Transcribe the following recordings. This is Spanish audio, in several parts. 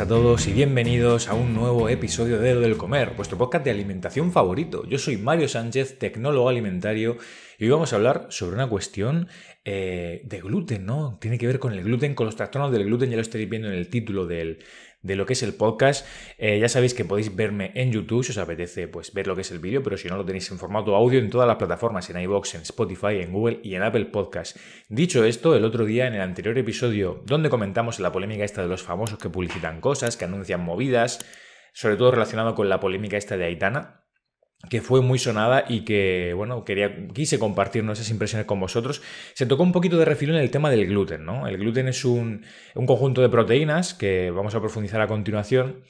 a todos y bienvenidos a un nuevo episodio de Lo del Comer, vuestro podcast de alimentación favorito. Yo soy Mario Sánchez, tecnólogo alimentario, y hoy vamos a hablar sobre una cuestión eh, de gluten, ¿no? Tiene que ver con el gluten, con los trastornos del gluten, ya lo estaréis viendo en el título del, de lo que es el podcast. Eh, ya sabéis que podéis verme en YouTube si os apetece pues, ver lo que es el vídeo, pero si no lo tenéis en formato audio en todas las plataformas, en iBox en Spotify, en Google y en Apple Podcast. Dicho esto, el otro día en el anterior episodio donde comentamos la polémica esta de los famosos que publicitan cosas, que anuncian movidas, sobre todo relacionado con la polémica esta de Aitana, que fue muy sonada y que, bueno, quería, quise compartir nuestras impresiones con vosotros. Se tocó un poquito de refilón en el tema del gluten, ¿no? El gluten es un, un conjunto de proteínas que vamos a profundizar a continuación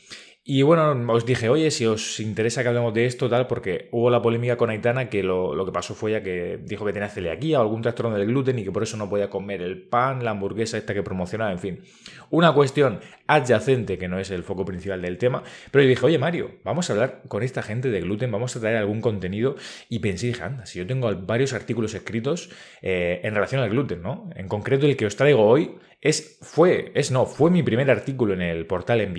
y bueno, os dije, oye, si os interesa que hablemos de esto, tal, porque hubo la polémica con Aitana que lo, que pasó fue ya que dijo que tenía celiaquía o algún trastorno del gluten y que por eso no podía comer el pan, la hamburguesa esta que promocionaba, en fin. Una cuestión adyacente que no es el foco principal del tema, pero yo dije, oye Mario, vamos a hablar con esta gente de gluten, vamos a traer algún contenido y pensé, dije, anda, si yo tengo varios artículos escritos eh, en relación al gluten, ¿no? En concreto el que os traigo hoy es, fue, es no, fue mi primer artículo en el portal en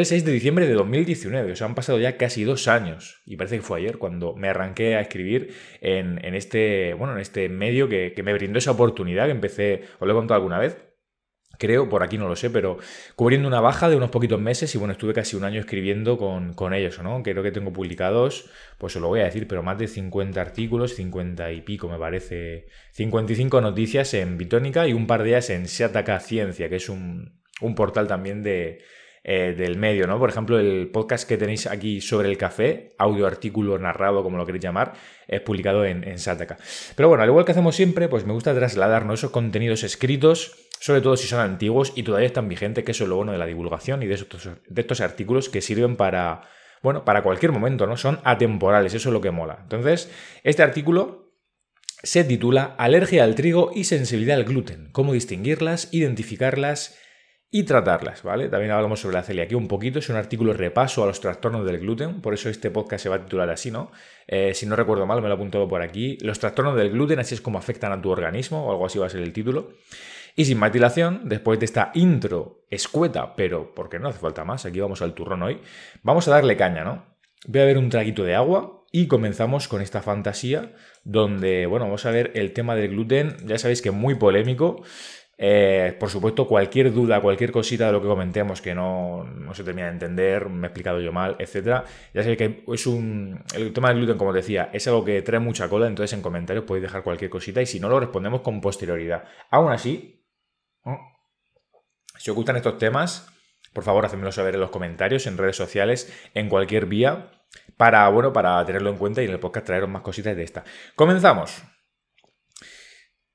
el 6 de diciembre de 2019. O sea, han pasado ya casi dos años. Y parece que fue ayer cuando me arranqué a escribir en, este, bueno, en este medio que, me brindó esa oportunidad, que empecé, os lo he contado alguna vez, creo, por aquí no lo sé, pero cubriendo una baja de unos poquitos meses y bueno, estuve casi un año escribiendo con, con ellos, ¿no? Creo que tengo publicados, pues os lo voy a decir, pero más de 50 artículos, 50 y pico me parece, 55 noticias en Bitónica y un par de ellas en Seataca Ciencia, que es un portal también de, eh, del medio, ¿no? Por ejemplo, el podcast que tenéis aquí sobre el café, audio artículo narrado, como lo queréis llamar, es publicado en, en Pero bueno, al igual que hacemos siempre, pues me gusta trasladarnos esos contenidos escritos, sobre todo si son antiguos y todavía están vigentes, que eso es lo bueno de la divulgación y de estos, de estos artículos que sirven para, bueno, para cualquier momento, ¿no? Son atemporales, eso es lo que mola. Entonces, este artículo se titula Alergia al trigo y sensibilidad al gluten, cómo distinguirlas, identificarlas y tratarlas, ¿vale? También hablamos sobre la aquí un poquito, es un artículo repaso a los trastornos del gluten, por eso este podcast se va a titular así, ¿no? Eh, si no recuerdo mal, me lo he apuntado por aquí, los trastornos del gluten, así es como afectan a tu organismo, o algo así va a ser el título. Y sin matilación, después de esta intro escueta, pero porque no hace falta más, aquí vamos al turrón hoy, vamos a darle caña, ¿no? Voy a ver un traguito de agua, y comenzamos con esta fantasía donde, bueno, vamos a ver el tema del gluten, ya sabéis que muy polémico, eh, por supuesto, cualquier duda, cualquier cosita de lo que comentemos que no, se termina de entender, me he explicado yo mal, etcétera Ya sé que es un. El tema del gluten, como decía, es algo que trae mucha cola, entonces en comentarios podéis dejar cualquier cosita y si no, lo respondemos con posterioridad. Aún así, si os gustan estos temas, por favor, hacedmelo saber en los comentarios, en redes sociales, en cualquier vía, para, bueno, para tenerlo en cuenta y en el podcast traeros más cositas de esta. Comenzamos.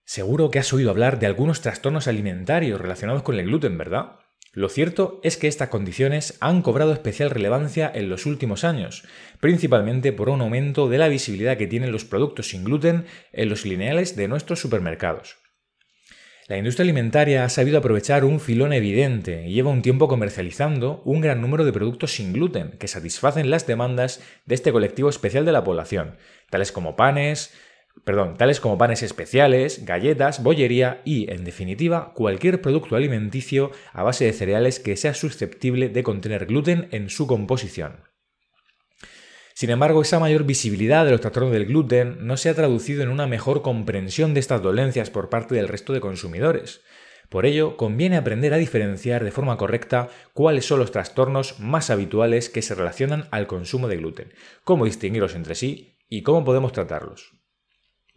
Seguro que has oído hablar de algunos trastornos alimentarios relacionados con el gluten, ¿verdad? Lo cierto es que estas condiciones han cobrado especial relevancia en los últimos años, principalmente por un aumento de la visibilidad que tienen los productos sin gluten en los lineales de nuestros supermercados. La industria alimentaria ha sabido aprovechar un filón evidente y lleva un tiempo comercializando un gran número de productos sin gluten que satisfacen las demandas de este colectivo especial de la población, tales como panes, perdón, tales como panes especiales, galletas, bollería y, en definitiva, cualquier producto alimenticio a base de cereales que sea susceptible de contener gluten en su composición. Sin embargo, esa mayor visibilidad de los trastornos del gluten no se ha traducido en una mejor comprensión de estas dolencias por parte del resto de consumidores. Por ello, conviene aprender a diferenciar de forma correcta cuáles son los trastornos más habituales que se relacionan al consumo de gluten, cómo distinguirlos entre sí y cómo podemos tratarlos.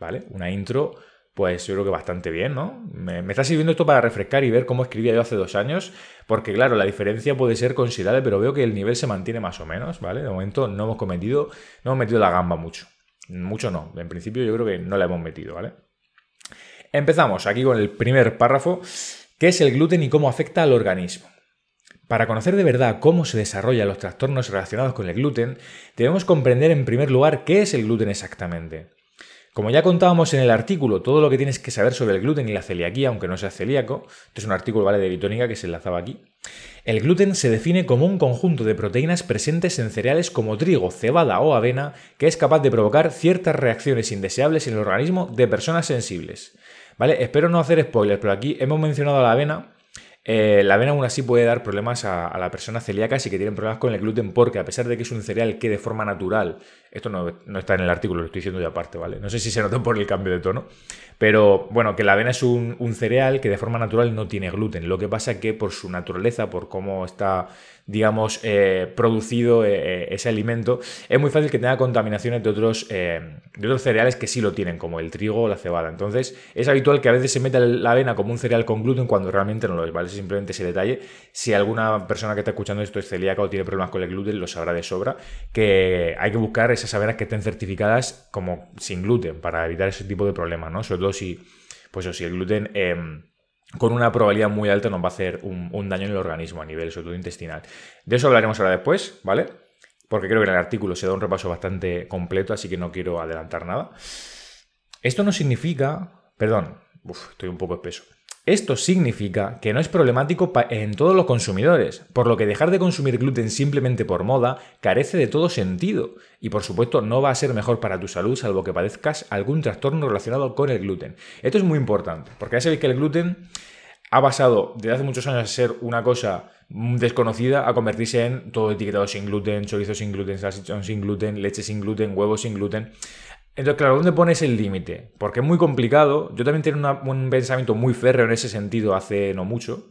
¿vale? Una intro, pues yo creo que bastante bien, ¿no? Me, está sirviendo esto para refrescar y ver cómo escribía yo hace dos años, porque claro, la diferencia puede ser considerable, pero veo que el nivel se mantiene más o menos, ¿vale? De momento no hemos cometido, no hemos metido la gamba mucho. Mucho no, en principio yo creo que no la hemos metido, ¿vale? Empezamos aquí con el primer párrafo, que es el gluten y cómo afecta al organismo. Para conocer de verdad cómo se desarrollan los trastornos relacionados con el gluten, debemos comprender en primer lugar qué es el gluten exactamente. Como ya contábamos en el artículo, todo lo que tienes que saber sobre el gluten y la celiaquía, aunque no seas celíaco, este es un artículo ¿vale? de Bitónica que se enlazaba aquí. El gluten se define como un conjunto de proteínas presentes en cereales como trigo, cebada o avena que es capaz de provocar ciertas reacciones indeseables en el organismo de personas sensibles. ¿Vale? Espero no hacer spoilers, pero aquí hemos mencionado la avena eh, la avena aún así puede dar problemas a, la persona celíaca si que tienen problemas con el gluten porque a pesar de que es un cereal que de forma natural, esto no, está en el artículo, lo estoy diciendo de aparte, ¿vale? No sé si se nota por el cambio de tono, pero bueno, que la avena es un, un cereal que de forma natural no tiene gluten. Lo que pasa que por su naturaleza, por cómo está digamos, eh, producido eh, eh, ese alimento, es muy fácil que tenga contaminaciones de otros, de otros cereales que sí lo tienen, como el trigo o la cebada. Entonces, es habitual que a veces se meta la avena como un cereal con gluten cuando realmente no lo es, ¿vale? Simplemente ese detalle. Si alguna persona que está escuchando esto es celíaca o tiene problemas con el gluten, lo sabrá de sobra, que hay que buscar esas avenas que estén certificadas como sin gluten para evitar ese tipo de problemas, ¿no? Sobre todo si, pues o si el gluten em, con una probabilidad muy alta nos va a hacer un, daño en el organismo a nivel, sobre todo intestinal. De eso hablaremos ahora después, ¿vale? Porque creo que en el artículo se da un repaso bastante completo, así que no quiero adelantar nada. Esto no significa, perdón, estoy un poco espeso. Esto significa que no es problemático en todos los consumidores, por lo que dejar de consumir gluten simplemente por moda carece de todo sentido y por supuesto no va a ser mejor para tu salud salvo que padezcas algún trastorno relacionado con el gluten. Esto es muy importante, porque ya sabéis que el gluten ha pasado desde hace muchos años a ser una cosa desconocida a convertirse en todo etiquetado sin gluten, chorizo sin gluten, salchichón sin gluten, leche sin gluten, huevos sin gluten. Entonces, claro, ¿dónde pones el límite? Porque es muy complicado. Yo también tenía un pensamiento muy férreo en ese sentido hace no mucho,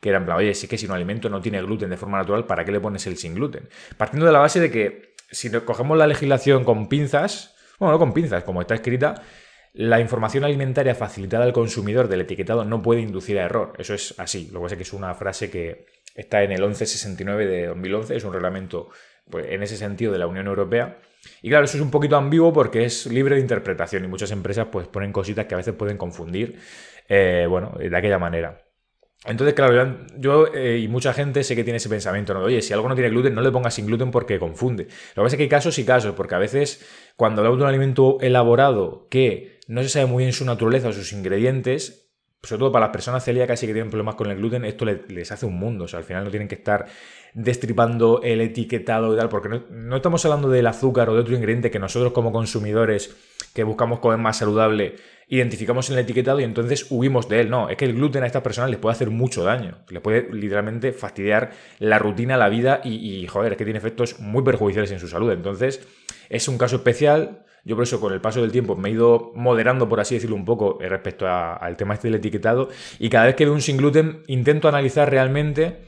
que era en plan, oye, si es que si un alimento no tiene gluten de forma natural, ¿para qué le pones el sin gluten? Partiendo de la base de que si cogemos la legislación con pinzas, bueno, no con pinzas, como está escrita, la información alimentaria facilitada al consumidor del etiquetado no puede inducir a error. Eso es así. Lo que pasa es que es una frase que está en el 1169 de 2011, es un reglamento pues, en ese sentido de la Unión Europea y claro, eso es un poquito ambiguo porque es libre de interpretación y muchas empresas pues ponen cositas que a veces pueden confundir, eh, bueno, de aquella manera. Entonces, claro, yo eh, y mucha gente sé que tiene ese pensamiento, ¿no? Oye, si algo no tiene gluten, no le pongas sin gluten porque confunde. Lo que pasa es que hay casos y casos, porque a veces cuando hablamos de un alimento elaborado que no se sabe muy bien su naturaleza o sus ingredientes, sobre todo para las personas celíacas y que tienen problemas con el gluten, esto les, hace un mundo. O sea, al final no tienen que estar destripando el etiquetado y tal, porque no, estamos hablando del azúcar o de otro ingrediente que nosotros como consumidores que buscamos comer más saludable, identificamos en el etiquetado y entonces huimos de él. No, es que el gluten a estas personas les puede hacer mucho daño. Les puede literalmente fastidiar la rutina, la vida y joder, es que tiene efectos muy perjudiciales en su salud. Entonces, es un caso especial yo por eso con el paso del tiempo me he ido moderando, por así decirlo, un poco eh, respecto al tema este del etiquetado y cada vez que veo un sin gluten intento analizar realmente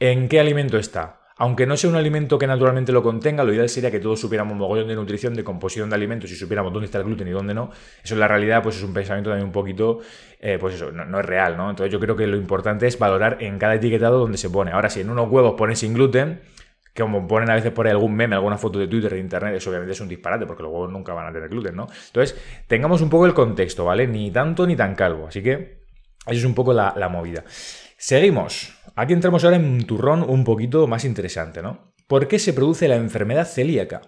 en qué alimento está. Aunque no sea un alimento que naturalmente lo contenga, lo ideal sería que todos supiéramos mogollón de nutrición, de composición de alimentos y supiéramos dónde está el gluten y dónde no. Eso en la realidad pues es un pensamiento también un poquito, eh, pues eso, no, es real, ¿no? Entonces yo creo que lo importante es valorar en cada etiquetado dónde se pone. Ahora, si en unos huevos pone sin gluten, que como ponen a veces por ahí algún meme, alguna foto de Twitter, de Internet, eso obviamente es un disparate porque luego nunca van a tener gluten, ¿no? Entonces, tengamos un poco el contexto, ¿vale? Ni tanto ni tan calvo. Así que eso es un poco la, la movida. Seguimos. Aquí entramos ahora en un turrón un poquito más interesante, ¿no? ¿Por qué se produce la enfermedad celíaca?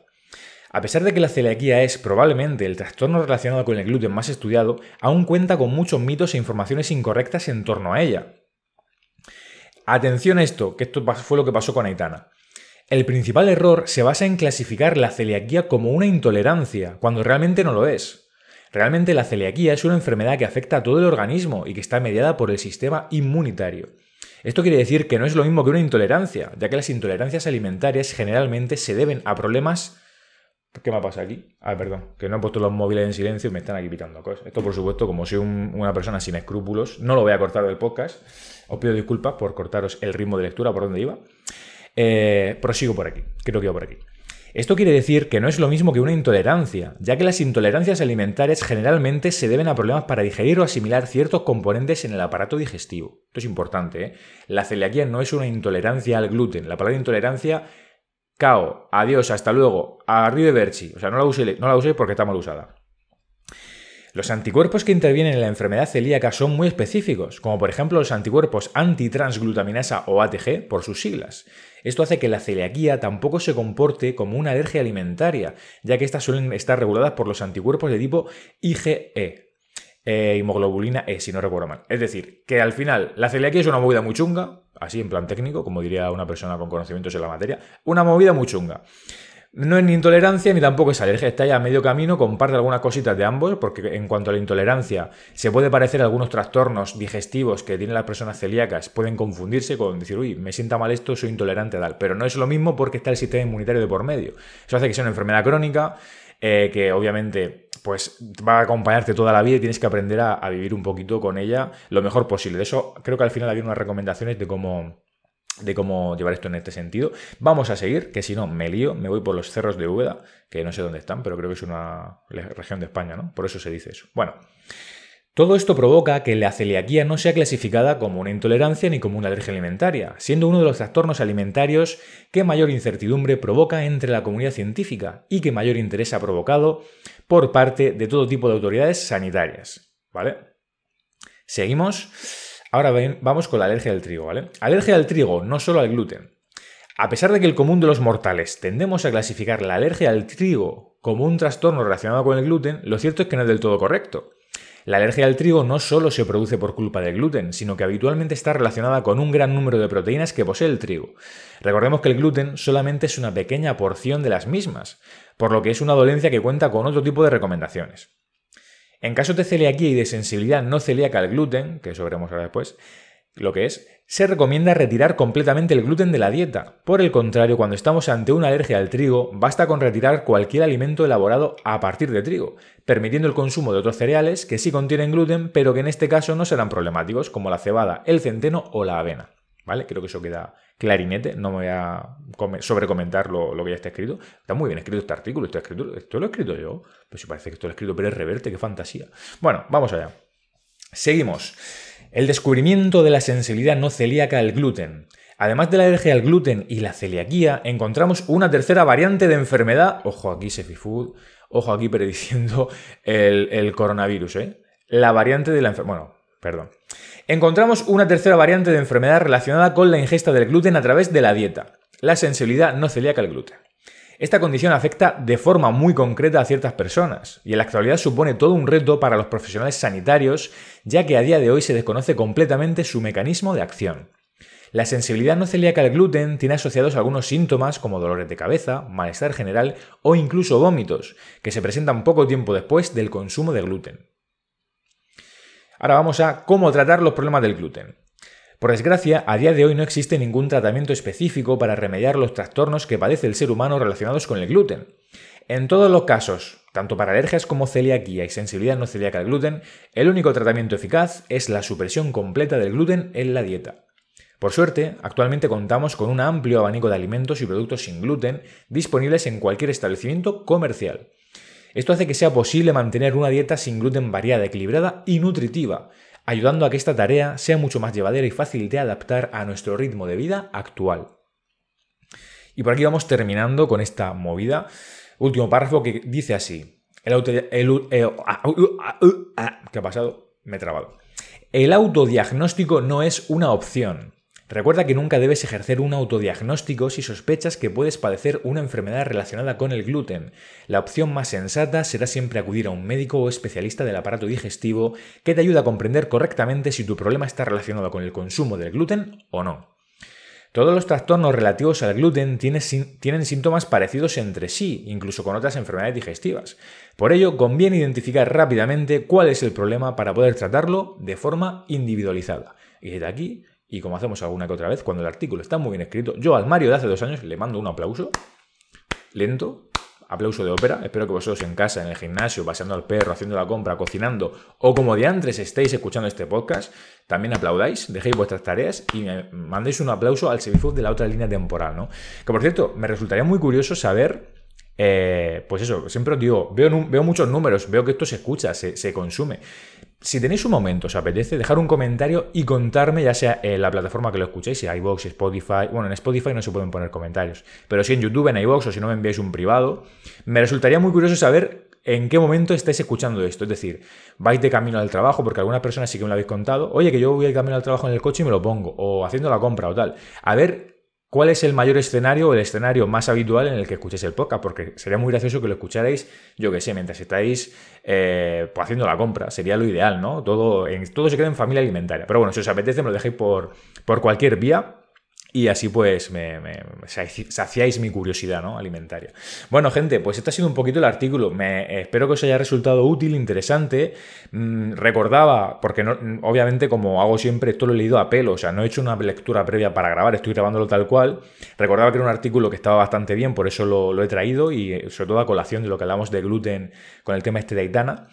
A pesar de que la celiaquía es probablemente el trastorno relacionado con el gluten más estudiado, aún cuenta con muchos mitos e informaciones incorrectas en torno a ella. Atención a esto, que esto fue lo que pasó con Aitana. El principal error se basa en clasificar la celiaquía como una intolerancia, cuando realmente no lo es. Realmente la celiaquía es una enfermedad que afecta a todo el organismo y que está mediada por el sistema inmunitario. Esto quiere decir que no es lo mismo que una intolerancia, ya que las intolerancias alimentarias generalmente se deben a problemas... ¿Qué me ha pasado aquí? Ah, perdón, que no he puesto los móviles en silencio y me están aquí pitando cosas. Esto, por supuesto, como soy una persona sin escrúpulos, no lo voy a cortar del podcast. Os pido disculpas por cortaros el ritmo de lectura por donde iba. Eh, prosigo por aquí, creo que va por aquí. Esto quiere decir que no es lo mismo que una intolerancia, ya que las intolerancias alimentarias generalmente se deben a problemas para digerir o asimilar ciertos componentes en el aparato digestivo. Esto es importante. ¿eh? La celiaquía no es una intolerancia al gluten. La palabra intolerancia, cao, adiós, hasta luego, Arriba Berchi O sea, no la usé, no la porque está mal usada. Los anticuerpos que intervienen en la enfermedad celíaca son muy específicos, como por ejemplo los anticuerpos antitransglutaminasa o ATG por sus siglas. Esto hace que la celiaquía tampoco se comporte como una alergia alimentaria, ya que estas suelen estar reguladas por los anticuerpos de tipo IgE, eh, hemoglobulina E, si no recuerdo mal. Es decir, que al final la celiaquía es una movida muy chunga, así en plan técnico, como diría una persona con conocimientos en la materia, una movida muy chunga. No es ni intolerancia ni tampoco es alergia, está ya a medio camino, comparte algunas cositas de ambos, porque en cuanto a la intolerancia, se puede parecer algunos trastornos digestivos que tienen las personas celíacas, pueden confundirse con decir, uy, me sienta mal esto, soy intolerante a tal, pero no es lo mismo porque está el sistema inmunitario de por medio. Eso hace que sea una enfermedad crónica, eh, que obviamente pues va a acompañarte toda la vida y tienes que aprender a, a vivir un poquito con ella lo mejor posible. De eso creo que al final había unas recomendaciones de cómo de cómo llevar esto en este sentido. Vamos a seguir, que si no me lío, me voy por los cerros de Úbeda, que no sé dónde están, pero creo que es una región de España, ¿no? Por eso se dice eso. Bueno, todo esto provoca que la celiaquía no sea clasificada como una intolerancia ni como una alergia alimentaria, siendo uno de los trastornos alimentarios que mayor incertidumbre provoca entre la comunidad científica y que mayor interés ha provocado por parte de todo tipo de autoridades sanitarias. ¿Vale? Seguimos. Ahora bien, vamos con la alergia al trigo, ¿vale? Alergia al trigo, no solo al gluten. A pesar de que el común de los mortales tendemos a clasificar la alergia al trigo como un trastorno relacionado con el gluten, lo cierto es que no es del todo correcto. La alergia al trigo no solo se produce por culpa del gluten, sino que habitualmente está relacionada con un gran número de proteínas que posee el trigo. Recordemos que el gluten solamente es una pequeña porción de las mismas, por lo que es una dolencia que cuenta con otro tipo de recomendaciones. En caso de celiaquía y de sensibilidad no celíaca al gluten, que eso veremos ahora después, lo que es, se recomienda retirar completamente el gluten de la dieta. Por el contrario, cuando estamos ante una alergia al trigo, basta con retirar cualquier alimento elaborado a partir de trigo, permitiendo el consumo de otros cereales que sí contienen gluten, pero que en este caso no serán problemáticos, como la cebada, el centeno o la avena. ¿Vale? Creo que eso queda clarinete, no me voy a sobrecomentar lo, lo, que ya está escrito. Está muy bien escrito este artículo, está escrito, esto lo he escrito yo, pues si parece que esto lo he escrito Pérez Reverte, qué fantasía. Bueno, vamos allá. Seguimos. El descubrimiento de la sensibilidad no celíaca al gluten. Además de la alergia al gluten y la celiaquía, encontramos una tercera variante de enfermedad. Ojo aquí, Food Ojo aquí prediciendo el, coronavirus, ¿eh? La variante de la enfermedad. Bueno, perdón. Encontramos una tercera variante de enfermedad relacionada con la ingesta del gluten a través de la dieta, la sensibilidad no celíaca al gluten. Esta condición afecta de forma muy concreta a ciertas personas y en la actualidad supone todo un reto para los profesionales sanitarios, ya que a día de hoy se desconoce completamente su mecanismo de acción. La sensibilidad no celíaca al gluten tiene asociados algunos síntomas como dolores de cabeza, malestar general o incluso vómitos, que se presentan poco tiempo después del consumo de gluten. Ahora vamos a cómo tratar los problemas del gluten. Por desgracia, a día de hoy no existe ningún tratamiento específico para remediar los trastornos que padece el ser humano relacionados con el gluten. En todos los casos, tanto para alergias como celiaquía y sensibilidad no celíaca al gluten, el único tratamiento eficaz es la supresión completa del gluten en la dieta. Por suerte, actualmente contamos con un amplio abanico de alimentos y productos sin gluten disponibles en cualquier establecimiento comercial. Esto hace que sea posible mantener una dieta sin gluten variada, equilibrada y nutritiva, ayudando a que esta tarea sea mucho más llevadera y fácil de adaptar a nuestro ritmo de vida actual. Y por aquí vamos terminando con esta movida. Último párrafo que dice así. El, eh, ah, ah, uh, ah, uh, ¿Qué ha pasado? Me he trabado. El autodiagnóstico no es una opción, Recuerda que nunca debes ejercer un autodiagnóstico si sospechas que puedes padecer una enfermedad relacionada con el gluten. La opción más sensata será siempre acudir a un médico o especialista del aparato digestivo que te ayude a comprender correctamente si tu problema está relacionado con el consumo del gluten o no. Todos los trastornos relativos al gluten tienen síntomas parecidos entre sí, incluso con otras enfermedades digestivas. Por ello, conviene identificar rápidamente cuál es el problema para poder tratarlo de forma individualizada. Y desde aquí y como hacemos alguna que otra vez, cuando el artículo está muy bien escrito, yo al Mario de hace dos años le mando un aplauso, lento, aplauso de ópera, espero que vosotros en casa, en el gimnasio, paseando al perro, haciendo la compra, cocinando, o como de antes estéis escuchando este podcast, también aplaudáis, dejéis vuestras tareas y mandéis un aplauso al servicio de la otra línea temporal, ¿no? Que por cierto, me resultaría muy curioso saber... Eh, pues eso, siempre os digo, veo, muchos números, veo que esto se escucha, se consume si tenéis un momento, os apetece, dejar un comentario y contarme, ya sea en la plataforma que lo escuchéis, si iVoox, Spotify. Bueno, en Spotify no se pueden poner comentarios, pero si en YouTube, en iVoox o si no me enviáis un privado, me resultaría muy curioso saber en qué momento estáis escuchando esto. Es decir, vais de camino al trabajo, porque alguna persona sí que me lo habéis contado. Oye, que yo voy de camino al trabajo en el coche y me lo pongo, o haciendo la compra o tal. A ver ¿Cuál es el mayor escenario o el escenario más habitual en el que escuchéis el podcast? Porque sería muy gracioso que lo escucharais, yo que sé, mientras estáis eh, pues haciendo la compra. Sería lo ideal, ¿no? Todo, se queda en familia alimentaria. Pero bueno, si os apetece, me lo dejéis por cualquier vía. Y así pues me, saciáis mi curiosidad ¿no? alimentaria. Bueno, gente, pues este ha sido un poquito el artículo. espero que os haya resultado útil, interesante. Mm, recordaba, porque obviamente como hago siempre, esto lo he leído a pelo, o sea, no he hecho una lectura previa para grabar, estoy grabándolo tal cual. Recordaba que era un artículo que estaba bastante bien, por eso lo, he traído y sobre todo a colación de lo que hablamos de gluten con el tema este de Aitana.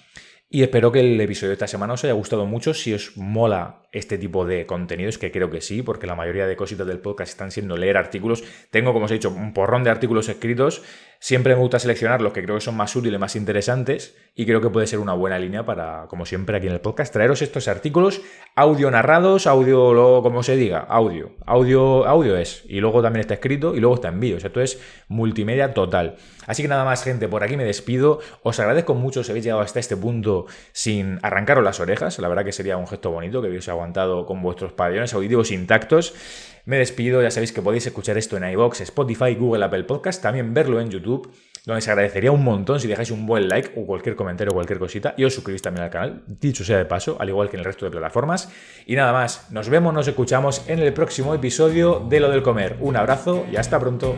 Y espero que el episodio de esta semana os haya gustado mucho. Si os mola este tipo de contenidos, que creo que sí, porque la mayoría de cositas del podcast están siendo leer artículos. Tengo, como os he dicho, un porrón de artículos escritos. Siempre me gusta seleccionar los que creo que son más útiles, más interesantes. Y creo que puede ser una buena línea para, como siempre, aquí en el podcast, traeros estos artículos, audio narrados, audio, como se diga, audio. Audio, audio es. Y luego también está escrito y luego está en vídeo. Esto es multimedia total. Así que nada más, gente, por aquí me despido. Os agradezco mucho si habéis llegado hasta este punto sin arrancaros las orejas. La verdad que sería un gesto bonito que hubiese aguantado con vuestros pabellones auditivos intactos. Me despido, ya sabéis que podéis escuchar esto en iBox, Spotify, Google, Apple Podcast, también verlo en YouTube, donde se agradecería un montón si dejáis un buen like o cualquier comentario o cualquier cosita y os suscribís también al canal, dicho sea de paso, al igual que en el resto de plataformas. Y nada más, nos vemos, nos escuchamos en el próximo episodio de Lo del Comer. Un abrazo y hasta pronto.